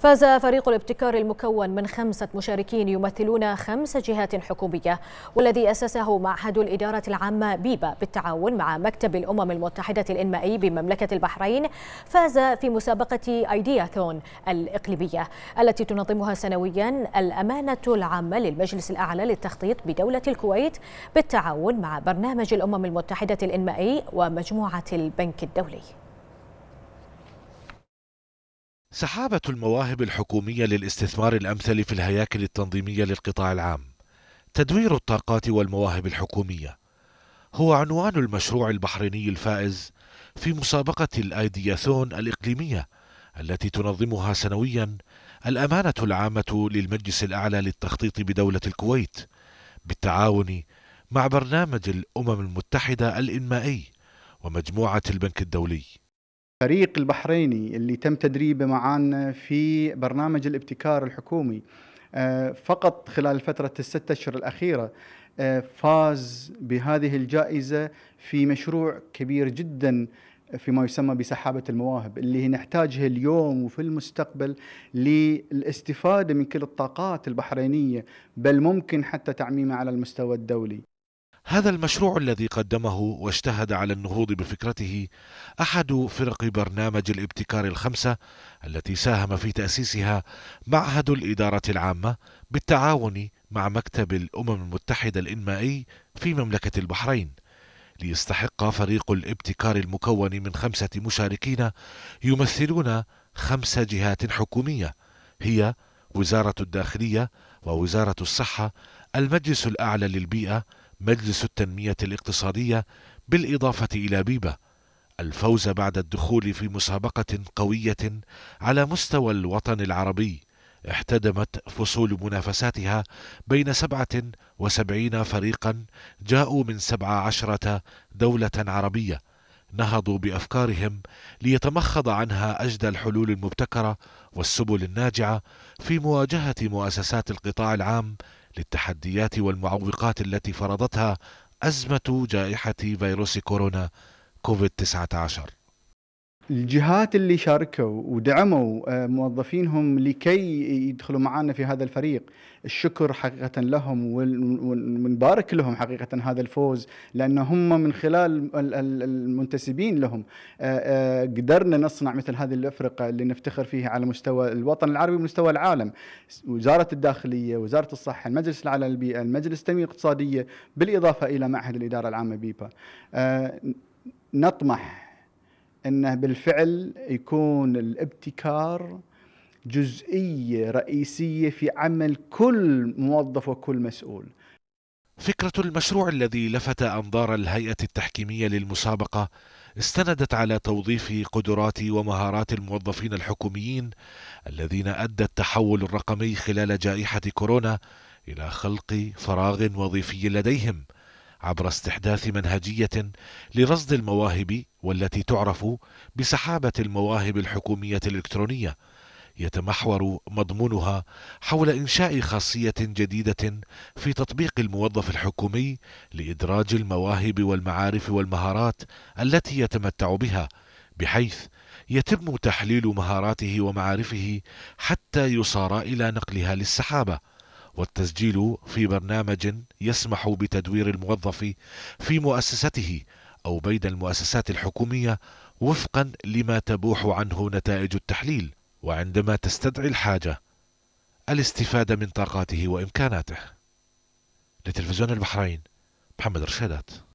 فاز فريق الابتكار المكون من خمسة مشاركين يمثلون خمس جهات حكومية والذي أسسه معهد الإدارة العامة بيبا بالتعاون مع مكتب الأمم المتحدة الإنمائي بمملكة البحرين فاز في مسابقة أيدياثون الإقليمية التي تنظمها سنويا الأمانة العامة للمجلس الأعلى للتخطيط بدولة الكويت بالتعاون مع برنامج الأمم المتحدة الإنمائي ومجموعة البنك الدولي سحابة المواهب الحكومية للاستثمار الأمثل في الهياكل التنظيمية للقطاع العام تدوير الطاقات والمواهب الحكومية هو عنوان المشروع البحريني الفائز في مسابقة الأيدياثون الإقليمية التي تنظمها سنويا الأمانة العامة للمجلس الأعلى للتخطيط بدولة الكويت بالتعاون مع برنامج الأمم المتحدة الإنمائي ومجموعة البنك الدولي الفريق البحريني اللي تم تدريبه معانا في برنامج الابتكار الحكومي آه، فقط خلال فترة الستة أشهر الأخيرة آه، فاز بهذه الجائزة في مشروع كبير جدا آه، فيما يسمى بسحابة المواهب اللي نحتاجها اليوم وفي المستقبل للاستفادة من كل الطاقات البحرينية بل ممكن حتى تعميمها على المستوى الدولي هذا المشروع الذي قدمه واجتهد على النهوض بفكرته احد فرق برنامج الابتكار الخمسه التي ساهم في تاسيسها معهد الاداره العامه بالتعاون مع مكتب الامم المتحده الانمائي في مملكه البحرين ليستحق فريق الابتكار المكون من خمسه مشاركين يمثلون خمس جهات حكوميه هي وزاره الداخليه ووزاره الصحه المجلس الاعلى للبيئه مجلس التنمية الاقتصادية بالإضافة إلى بيبا الفوز بعد الدخول في مسابقة قوية على مستوى الوطن العربي احتدمت فصول منافساتها بين سبعة وسبعين فريقا جاءوا من 17 عشرة دولة عربية نهضوا بأفكارهم ليتمخض عنها أجدى الحلول المبتكرة والسبل الناجعة في مواجهة مؤسسات القطاع العام للتحديات والمعوقات التي فرضتها أزمة جائحة فيروس كورونا كوفيد 19 الجهات اللي شاركوا ودعموا آه، موظفينهم لكي يدخلوا معنا في هذا الفريق الشكر حقيقة لهم ونبارك لهم حقيقة هذا الفوز لأن هم من خلال المنتسبين لهم آه، آه، قدرنا نصنع مثل هذه الأفرقة اللي نفتخر فيها على مستوى الوطن العربي ومستوى العالم وزارة الداخلية وزارة الصحة المجلس العالي للبيئة المجلس التنمية الاقتصادية بالإضافة إلى معهد الإدارة العامة بيبا نطمح انه بالفعل يكون الابتكار جزئيه رئيسيه في عمل كل موظف وكل مسؤول. فكره المشروع الذي لفت انظار الهيئه التحكيميه للمسابقه استندت على توظيف قدرات ومهارات الموظفين الحكوميين الذين ادى التحول الرقمي خلال جائحه كورونا الى خلق فراغ وظيفي لديهم عبر استحداث منهجية لرصد المواهب والتي تعرف بسحابة المواهب الحكومية الإلكترونية يتمحور مضمونها حول إنشاء خاصية جديدة في تطبيق الموظف الحكومي لإدراج المواهب والمعارف والمهارات التي يتمتع بها بحيث يتم تحليل مهاراته ومعارفه حتى يصار إلى نقلها للسحابة والتسجيل في برنامج يسمح بتدوير الموظف في مؤسسته أو بين المؤسسات الحكومية وفقا لما تبوح عنه نتائج التحليل وعندما تستدعي الحاجة الاستفادة من طاقاته وإمكاناته لتلفزيون البحرين محمد رشادات